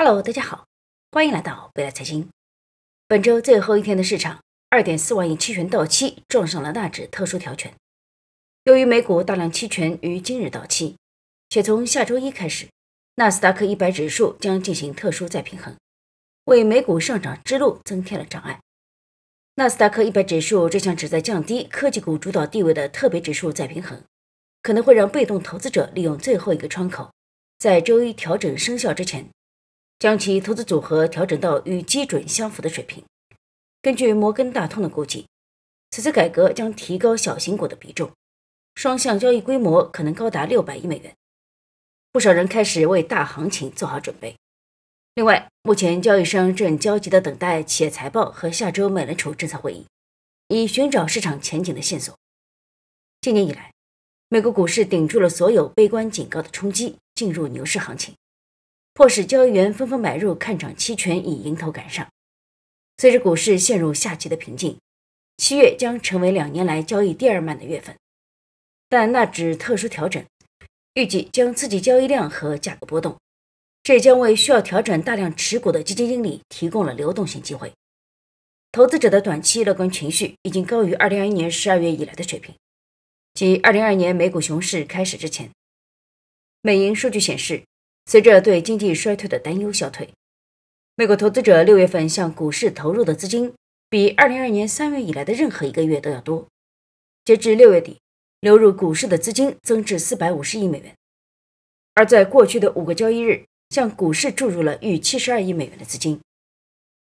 Hello，大家好，欢迎来到北来财经。本周最后一天的市场，二点四万亿期权到期，撞上了纳指特殊条款。由于美股大量期权于今日到期，且从下周一开始，纳斯达克一百指数将进行特殊再平衡，为美股上涨之路增添了障碍。纳斯达克一百指数这项旨在降低科技股主导地位的特别指数再平衡，可能会让被动投资者利用最后一个窗口，在周一调整生效之前。将其投资组合调整到与基准相符的水平。根据摩根大通的估计，此次改革将提高小型股的比重，双向交易规模可能高达六百亿美元。不少人开始为大行情做好准备。另外，目前交易商正焦急地等待企业财报和下周美联储政策会议，以寻找市场前景的线索。今年以来，美国股市顶住了所有悲观警告的冲击，进入牛市行情。迫使交易员纷纷买入看涨期权以迎头赶上。随着股市陷入下期的平静，七月将成为两年来交易第二慢的月份，但那指特殊调整，预计将刺激交易量和价格波动，这将为需要调整大量持股的基金经理提供了流动性机会。投资者的短期乐观情绪已经高于2021年12月以来的水平，即2022年美股熊市开始之前。美银数据显示。随着对经济衰退的担忧消退，美国投资者六月份向股市投入的资金比2022年3月以来的任何一个月都要多。截至六月底，流入股市的资金增至450亿美元，而在过去的五个交易日，向股市注入了逾72亿美元的资金。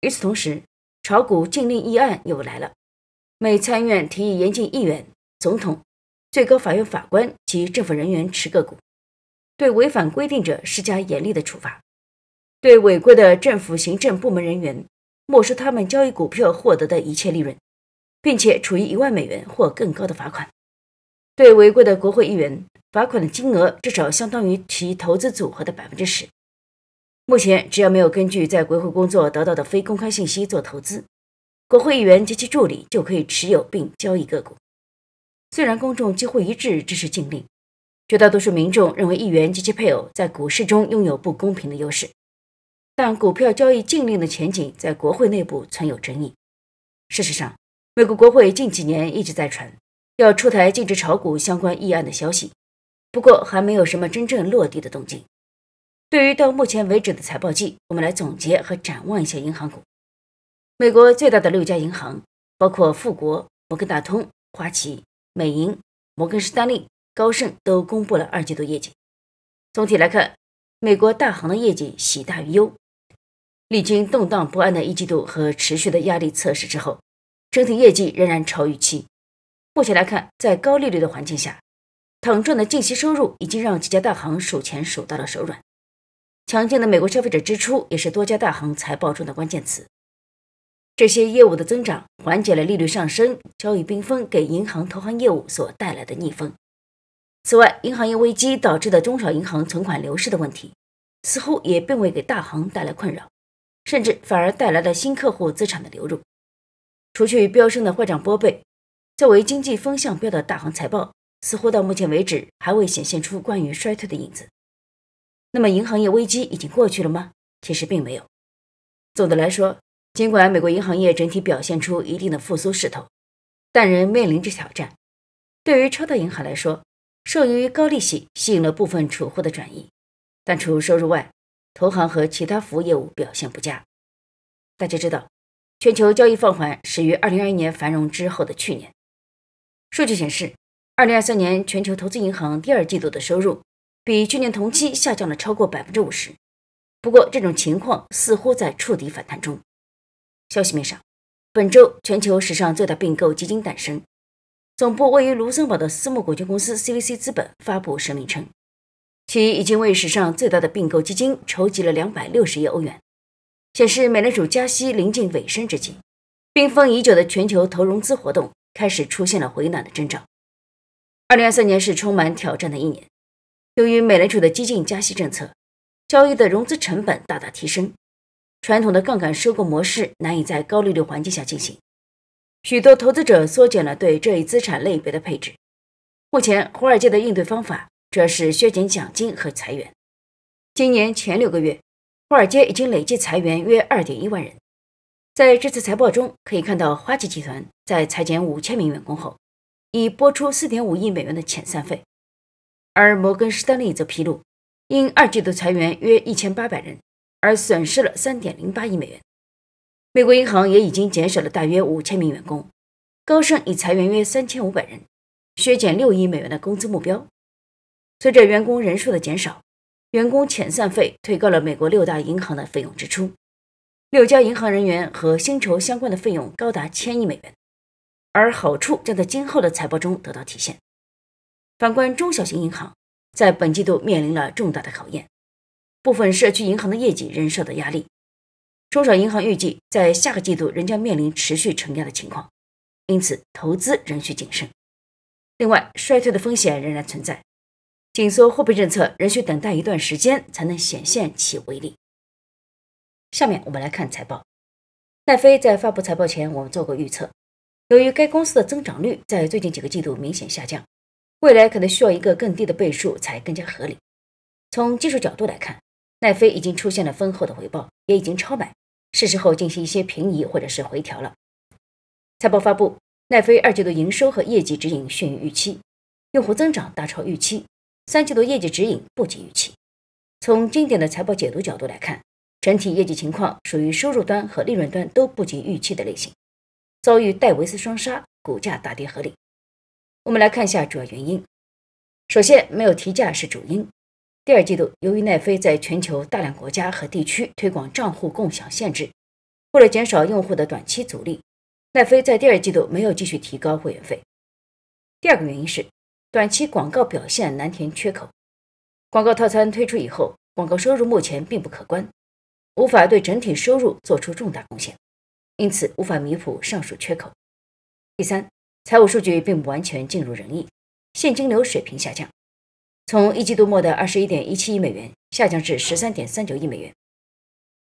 与此同时，炒股禁令议案又来了，美参议院提议严禁议员、总统、最高法院法官及政府人员持个股。对违反规定者施加严厉的处罚，对违规的政府行政部门人员没收他们交易股票获得的一切利润，并且处以一万美元或更高的罚款。对违规的国会议员，罚款的金额至少相当于其投资组合的百分之十。目前，只要没有根据在国会工作得到的非公开信息做投资，国会议员及其助理就可以持有并交易个股。虽然公众几乎一致支持禁令。绝大多数民众认为，议员及其配偶在股市中拥有不公平的优势，但股票交易禁令的前景在国会内部存有争议。事实上，美国国会近几年一直在传要出台禁止炒股相关议案的消息，不过还没有什么真正落地的动静。对于到目前为止的财报季，我们来总结和展望一下银行股。美国最大的六家银行包括富国、摩根大通、花旗、美银、摩根士丹利。高盛都公布了二季度业绩。总体来看，美国大行的业绩喜大于忧。历经动荡不安的一季度和持续的压力测试之后，整体业绩仍然超预期。目前来看，在高利率的环境下，躺赚的净息收入已经让几家大行数钱数到了手软。强劲的美国消费者支出也是多家大行财报中的关键词。这些业务的增长缓解了利率上升、交易冰封给银行投行业务所带来的逆风。此外，银行业危机导致的中小银行存款流失的问题，似乎也并未给大行带来困扰，甚至反而带来了新客户资产的流入。除去飙升的坏账拨备，作为经济风向标的大行财报，似乎到目前为止还未显现出关于衰退的影子。那么，银行业危机已经过去了吗？其实并没有。总的来说，尽管美国银行业整体表现出一定的复苏势头，但仍面临着挑战。对于超大银行来说，受由于高利息吸引了部分储户的转移，但除收入外，投行和其他服务业务表现不佳。大家知道，全球交易放缓始于2021年繁荣之后的去年。数据显示，2023年全球投资银行第二季度的收入比去年同期下降了超过百分之五十。不过，这种情况似乎在触底反弹中。消息面上，本周全球史上最大并购基金诞生。总部位于卢森堡的私募股权公司 CVC 资本发布声明称，其已经为史上最大的并购基金筹集了两百六十亿欧元，显示美联储加息临近尾声之际，冰封已久的全球投融资活动开始出现了回暖的征兆。二零二三年是充满挑战的一年，由于美联储的激进加息政策，交易的融资成本大大提升，传统的杠杆收购模式难以在高利率环境下进行。许多投资者缩减了对这一资产类别的配置。目前，华尔街的应对方法主要是削减奖金和裁员。今年前六个月，华尔街已经累计裁员约二点一万人。在这次财报中，可以看到花旗集团在裁减五千名员工后，已拨出四点五亿美元的遣散费；而摩根士丹利则披露，因二季度裁员约一千八百人而损失了三点零八亿美元。美国银行也已经减少了大约五千名员工，高盛已裁员约三千五百人，削减六亿美元的工资目标。随着员工人数的减少，员工遣散费推高了美国六大银行的费用支出。六家银行人员和薪酬相关的费用高达千亿美元，而好处将在今后的财报中得到体现。反观中小型银行，在本季度面临了重大的考验，部分社区银行的业绩仍受到压力。中小银行预计在下个季度仍将面临持续承压的情况，因此投资仍需谨慎。另外，衰退的风险仍然存在，紧缩货币政策仍需等待一段时间才能显现其威力。下面我们来看财报。奈飞在发布财报前，我们做过预测，由于该公司的增长率在最近几个季度明显下降，未来可能需要一个更低的倍数才更加合理。从技术角度来看。奈飞已经出现了丰厚的回报，也已经超买，是时候进行一些平移或者是回调了。财报发布，奈飞二季度营收和业绩指引逊于预期，用户增长大超预期，三季度业绩指引不及预期。从经典的财报解读角度来看，整体业绩情况属于收入端和利润端都不及预期的类型，遭遇戴维斯双杀，股价大跌合理。我们来看一下主要原因，首先没有提价是主因。第二季度，由于奈飞在全球大量国家和地区推广账户共享限制，为了减少用户的短期阻力，奈飞在第二季度没有继续提高会员费。第二个原因是，短期广告表现难填缺口。广告套餐推出以后，广告收入目前并不可观，无法对整体收入做出重大贡献，因此无法弥补上述缺口。第三，财务数据并不完全尽如人意，现金流水平下降。从一季度末的二十一点一七亿美元下降至十三点三九亿美元。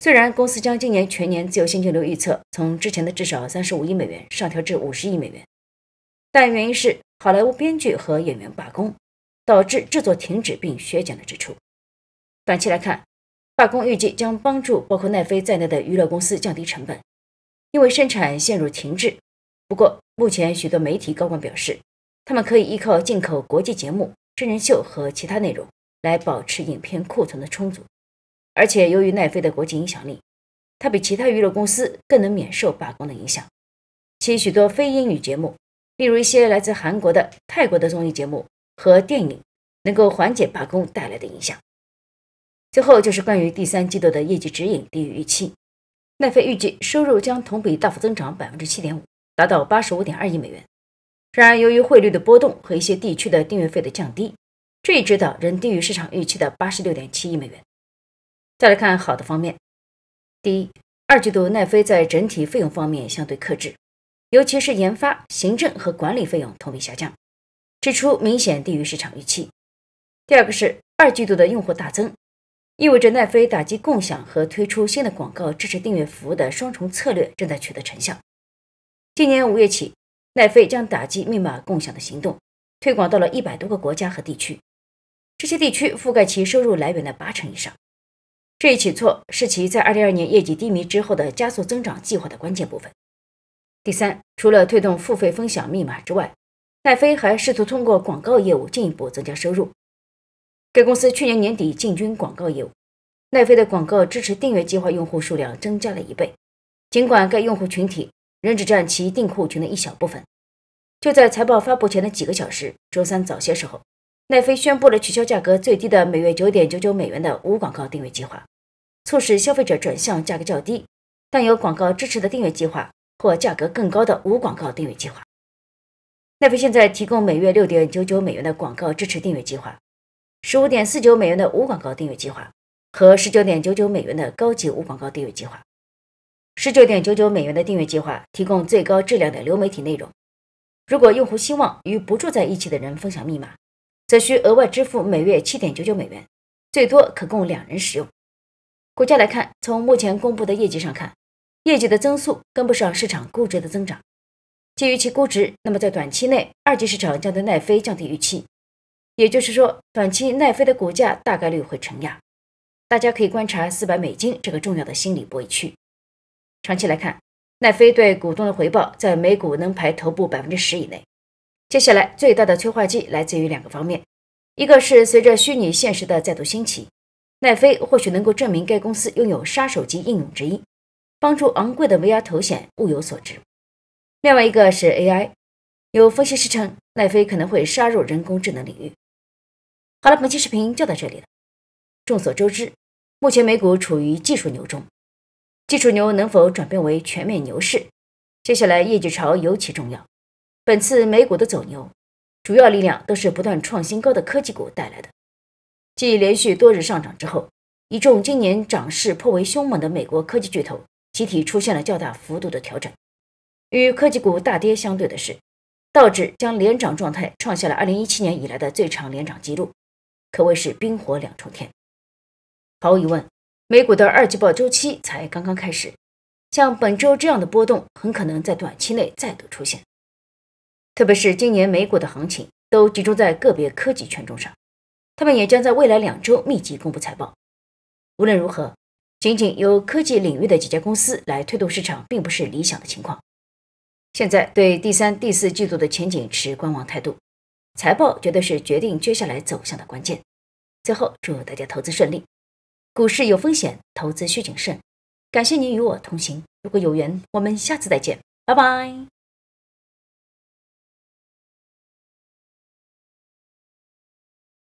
虽然公司将今年全年自由现金流预测从之前的至少三十五亿美元上调至五十亿美元，但原因是好莱坞编剧和演员罢工导致制作停止并削减了支出。短期来看，罢工预计将帮助包括奈飞在内的娱乐公司降低成本，因为生产陷入停滞。不过，目前许多媒体高管表示，他们可以依靠进口国际节目。真人秀和其他内容来保持影片库存的充足，而且由于奈飞的国际影响力，它比其他娱乐公司更能免受罢工的影响。其许多非英语节目，例如一些来自韩国的、泰国的综艺节目和电影，能够缓解罢工带来的影响。最后就是关于第三季度的业绩指引低于预期，奈飞预计收入将同比大幅增长百分之七点五，达到八十五点二亿美元。然而，由于汇率的波动和一些地区的订阅费的降低，这一指导仍低于市场预期的八十六点七亿美元。再来看好的方面：第一，二季度奈飞在整体费用方面相对克制，尤其是研发、行政和管理费用同比下降，支出明显低于市场预期。第二个是二季度的用户大增，意味着奈飞打击共享和推出新的广告支持订阅服务的双重策略正在取得成效。今年五月起。奈飞将打击密码共享的行动推广到了一百多个国家和地区，这些地区覆盖其收入来源的八成以上。这一举措是其在二零二二年业绩低迷之后的加速增长计划的关键部分。第三，除了推动付费分享密码之外，奈飞还试图通过广告业务进一步增加收入。该公司去年年底进军广告业务，奈飞的广告支持订阅计划用户数量增加了一倍。尽管该用户群体，仍只占其订货群的一小部分。就在财报发布前的几个小时，周三早些时候，奈飞宣布了取消价格最低的每月九点九九美元的无广告订阅计划，促使消费者转向价格较低但有广告支持的订阅计划或价格更高的无广告订阅计划。奈飞现在提供每月六点九九美元的广告支持订阅计划、十五点四九美元的无广告订阅计划和十九点九九美元的高级无广告订阅计划。十九点九九美元的订阅计划提供最高质量的流媒体内容。如果用户希望与不住在一起的人分享密码，则需额外支付每月七点九九美元，最多可供两人使用。股价来看，从目前公布的业绩上看，业绩的增速跟不上市场估值的增长。基于其估值，那么在短期内，二级市场将对奈飞降低预期，也就是说，短期奈飞的股价大概率会承压。大家可以观察四百美金这个重要的心理博弈区。长期来看，奈飞对股东的回报在每股能排头部百分之十以内。接下来最大的催化剂来自于两个方面，一个是随着虚拟现实的再度兴起，奈飞或许能够证明该公司拥有杀手级应用之一，帮助昂贵的 VR 头显物有所值。另外一个是 AI，有分析师称奈飞可能会杀入人工智能领域。好了，本期视频就到这里了。众所周知，目前美股处于技术牛中。基础牛能否转变为全面牛市？接下来业绩潮尤其重要。本次美股的走牛，主要力量都是不断创新高的科技股带来的。继连续多日上涨之后，一众今年涨势颇为凶猛的美国科技巨头集体出现了较大幅度的调整。与科技股大跌相对的是，道指将连涨状态创下了2017年以来的最长连涨记录，可谓是冰火两重天。毫无疑问。美股的二季报周期才刚刚开始，像本周这样的波动很可能在短期内再度出现。特别是今年美股的行情都集中在个别科技权重上，他们也将在未来两周密集公布财报。无论如何，仅仅由科技领域的几家公司来推动市场，并不是理想的情况。现在对第三、第四季度的前景持观望态度，财报绝对是决定接下来走向的关键。最后，祝大家投资顺利。股市有风险，投资需谨慎。感谢您与我同行，如果有缘，我们下次再见，拜拜。